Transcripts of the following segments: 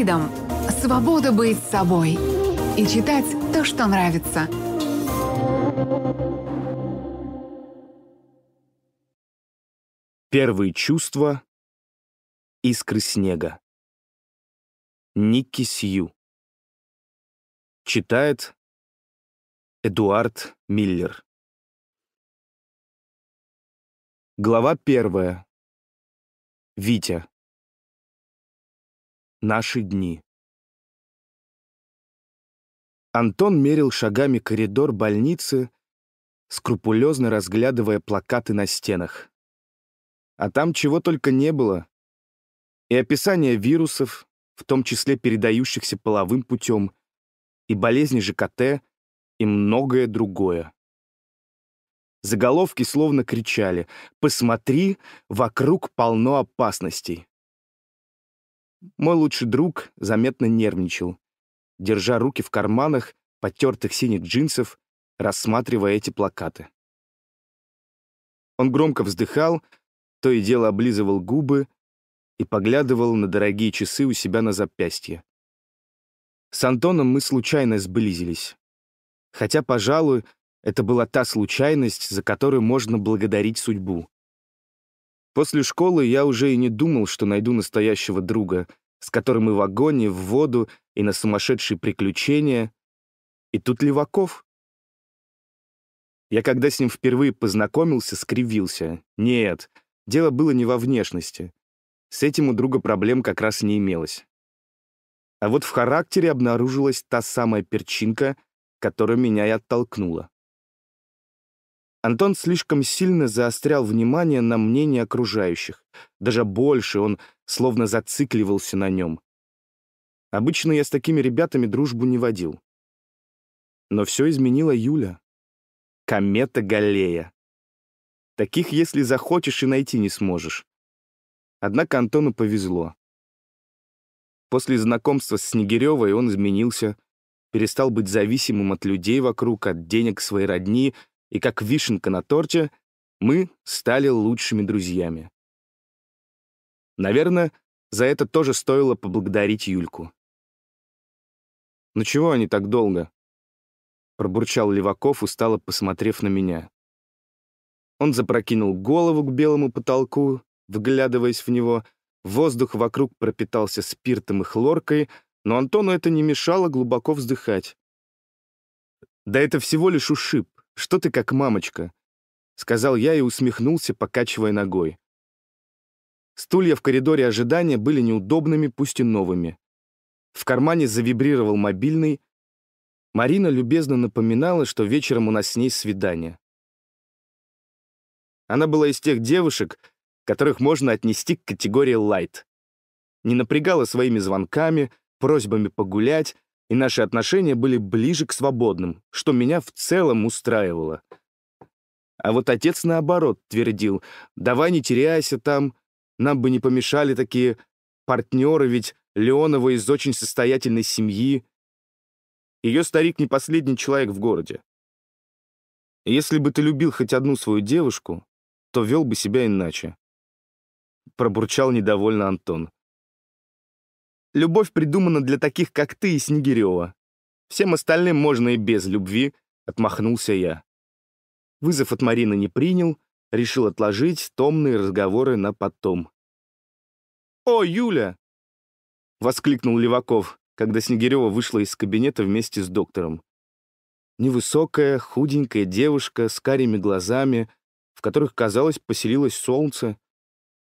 фридом – свобода быть собой и читать то, что нравится. Первые чувства – искры снега. Никки Сью. Читает Эдуард Миллер. Глава первая. Витя. Наши дни. Антон мерил шагами коридор больницы, скрупулезно разглядывая плакаты на стенах. А там чего только не было. И описание вирусов, в том числе передающихся половым путем, и болезни ЖКТ, и многое другое. Заголовки словно кричали «Посмотри, вокруг полно опасностей». Мой лучший друг заметно нервничал, держа руки в карманах потертых синих джинсов, рассматривая эти плакаты. Он громко вздыхал, то и дело облизывал губы и поглядывал на дорогие часы у себя на запястье. С Антоном мы случайно сблизились. Хотя, пожалуй, это была та случайность, за которую можно благодарить судьбу. После школы я уже и не думал, что найду настоящего друга, с которым и в огонь, и в воду, и на сумасшедшие приключения. И тут Леваков. Я когда с ним впервые познакомился, скривился. Нет, дело было не во внешности. С этим у друга проблем как раз не имелось. А вот в характере обнаружилась та самая перчинка, которая меня и оттолкнула. Антон слишком сильно заострял внимание на мнении окружающих. Даже больше он словно зацикливался на нем. Обычно я с такими ребятами дружбу не водил. Но все изменила Юля. Комета Галлея. Таких, если захочешь, и найти не сможешь. Однако Антону повезло. После знакомства с Снегиревой он изменился, перестал быть зависимым от людей вокруг, от денег своей родни — и как вишенка на торте, мы стали лучшими друзьями. Наверное, за это тоже стоило поблагодарить Юльку. «Ну чего они так долго?» — пробурчал Леваков, устало посмотрев на меня. Он запрокинул голову к белому потолку, вглядываясь в него. Воздух вокруг пропитался спиртом и хлоркой, но Антону это не мешало глубоко вздыхать. «Да это всего лишь ушиб. Что ты как мамочка?» — сказал я и усмехнулся, покачивая ногой. Стулья в коридоре ожидания были неудобными, пусть и новыми. В кармане завибрировал мобильный. Марина любезно напоминала, что вечером у нас с ней свидание. Она была из тех девушек, которых можно отнести к категории «лайт». Не напрягала своими звонками, просьбами погулять, и наши отношения были ближе к свободным, что меня в целом устраивало. А вот отец, наоборот, твердил, «Давай не теряйся там, нам бы не помешали такие партнеры, ведь Леонова из очень состоятельной семьи. Ее старик не последний человек в городе. Если бы ты любил хоть одну свою девушку, то вел бы себя иначе». Пробурчал недовольно Антон. Любовь придумана для таких, как ты и Снегирева. Всем остальным можно и без любви», — отмахнулся я. Вызов от Марины не принял, решил отложить томные разговоры на потом. «О, Юля!» — воскликнул Леваков, когда Снегирева вышла из кабинета вместе с доктором. Невысокая, худенькая девушка с карими глазами, в которых, казалось, поселилось солнце,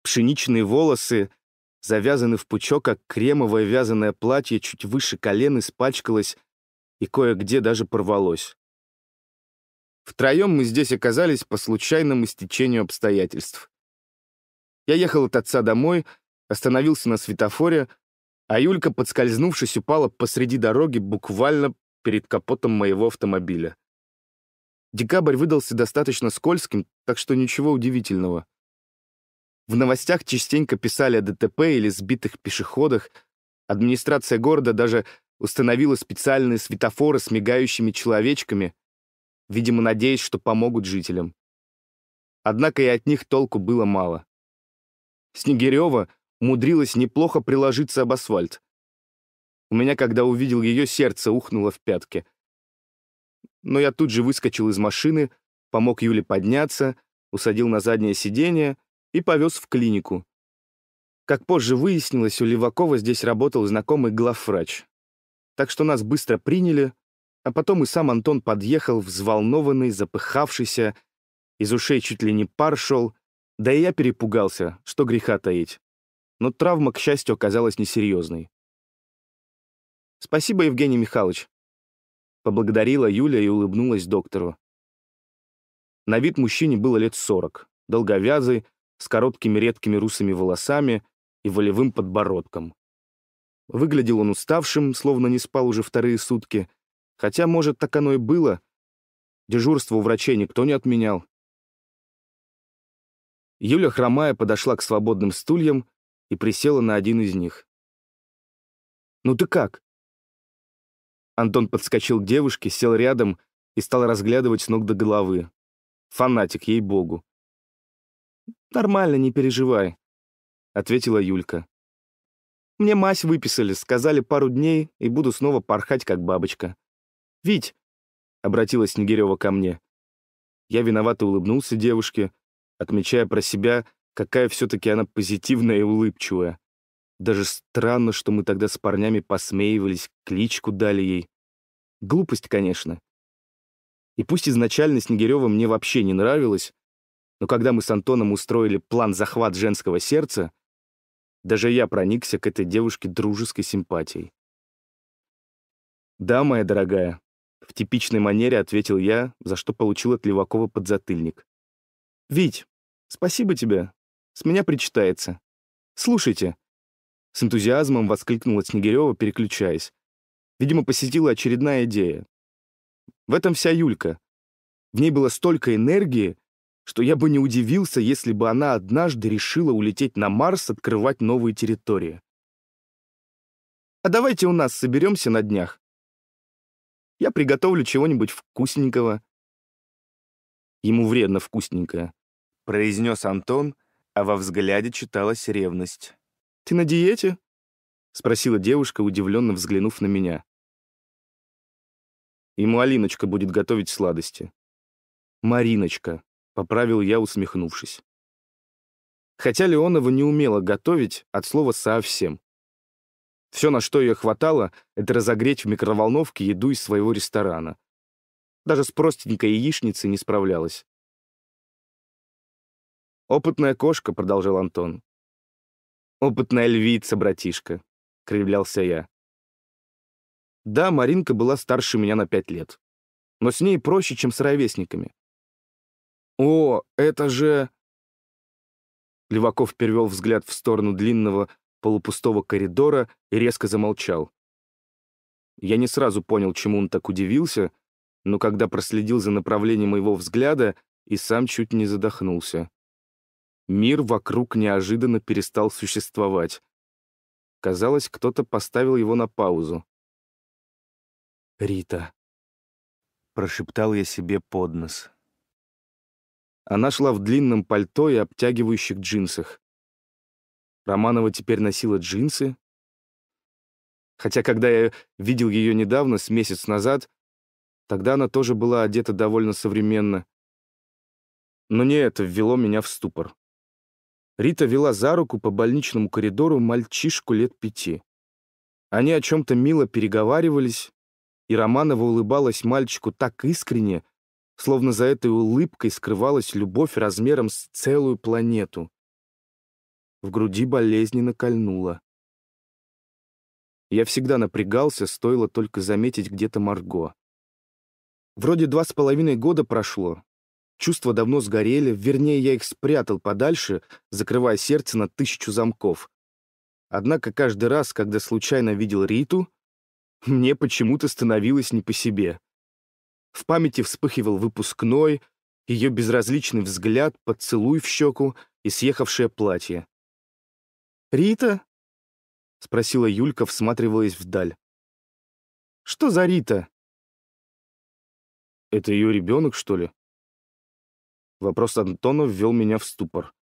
пшеничные волосы завязаны в пучок, как кремовое вязаное платье чуть выше колен испачкалось и кое-где даже порвалось. Втроем мы здесь оказались по случайному стечению обстоятельств. Я ехал от отца домой, остановился на светофоре, а Юлька, подскользнувшись, упала посреди дороги буквально перед капотом моего автомобиля. Декабрь выдался достаточно скользким, так что ничего удивительного. В новостях частенько писали о ДТП или сбитых пешеходах. Администрация города даже установила специальные светофоры с мигающими человечками, видимо, надеясь, что помогут жителям. Однако и от них толку было мало. Снегирева умудрилась неплохо приложиться об асфальт. У меня, когда увидел ее, сердце ухнуло в пятки. Но я тут же выскочил из машины, помог Юле подняться, усадил на заднее сиденье — и повез в клинику. Как позже выяснилось, у Левакова здесь работал знакомый главврач. Так что нас быстро приняли, а потом и сам Антон подъехал, взволнованный, запыхавшийся, из ушей чуть ли не пар шел, да и я перепугался, что греха таить. Но травма, к счастью, оказалась несерьезной. «Спасибо, Евгений Михайлович», — поблагодарила Юля и улыбнулась доктору. На вид мужчине было лет сорок, долговязый, с короткими редкими русыми волосами и волевым подбородком. Выглядел он уставшим, словно не спал уже вторые сутки, хотя, может, так оно и было. Дежурство у врачей никто не отменял. Юля, хромая, подошла к свободным стульям и присела на один из них. «Ну ты как?» Антон подскочил к девушке, сел рядом и стал разглядывать с ног до головы. Фанатик, ей-богу. «Нормально, не переживай», — ответила Юлька. «Мне мазь выписали, сказали пару дней, и буду снова порхать, как бабочка». «Вить», — обратилась Снегирева ко мне. Я виновато улыбнулся девушке, отмечая про себя, какая все-таки она позитивная и улыбчивая. Даже странно, что мы тогда с парнями посмеивались, кличку дали ей. Глупость, конечно. И пусть изначально Снегирева мне вообще не нравилась, но когда мы с Антоном устроили план «Захват женского сердца», даже я проникся к этой девушке дружеской симпатией. «Да, моя дорогая», — в типичной манере ответил я, за что получил от Левакова подзатыльник. «Вить, спасибо тебе. С меня причитается. Слушайте». С энтузиазмом воскликнула Снегирева, переключаясь. Видимо, посетила очередная идея. В этом вся Юлька. В ней было столько энергии, что я бы не удивился, если бы она однажды решила улететь на Марс открывать новые территории. А давайте у нас соберемся на днях. Я приготовлю чего-нибудь вкусненького. Ему вредно вкусненькое, — произнес Антон, а во взгляде читалась ревность. «Ты на диете?» — спросила девушка, удивленно взглянув на меня. Ему Алиночка будет готовить сладости. Мариночка, Поправил я, усмехнувшись. Хотя Леонова не умела готовить от слова совсем. Все, на что ее хватало, это разогреть в микроволновке еду из своего ресторана. Даже с простенькой яичницей не справлялась. «Опытная кошка», — продолжил Антон. «Опытная львица, братишка», — кривлялся я. Да, Маринка была старше меня на пять лет. Но с ней проще, чем с ровесниками. «О, это же...» Леваков перевел взгляд в сторону длинного полупустого коридора и резко замолчал. Я не сразу понял, чему он так удивился, но когда проследил за направлением моего взгляда, и сам чуть не задохнулся. Мир вокруг неожиданно перестал существовать. Казалось, кто-то поставил его на паузу. «Рита», — прошептал я себе под нос. Она шла в длинном пальто и обтягивающих джинсах. Романова теперь носила джинсы. Хотя, когда я видел ее недавно, с месяц назад, тогда она тоже была одета довольно современно. Но не это ввело меня в ступор. Рита вела за руку по больничному коридору мальчишку лет пяти. Они о чем-то мило переговаривались, и Романова улыбалась мальчику так искренне, словно за этой улыбкой скрывалась любовь размером с целую планету. В груди болезненно кольнуло. Я всегда напрягался, стоило только заметить где-то Марго. Вроде два с половиной года прошло. Чувства давно сгорели, вернее, я их спрятал подальше, закрывая сердце на тысячу замков. Однако каждый раз, когда случайно видел Риту, мне почему-то становилось не по себе. В памяти вспыхивал выпускной, ее безразличный взгляд, поцелуй в щеку и съехавшее платье. «Рита?» — спросила Юлька, всматриваясь вдаль. «Что за Рита?» «Это ее ребенок, что ли?» Вопрос Антона ввел меня в ступор.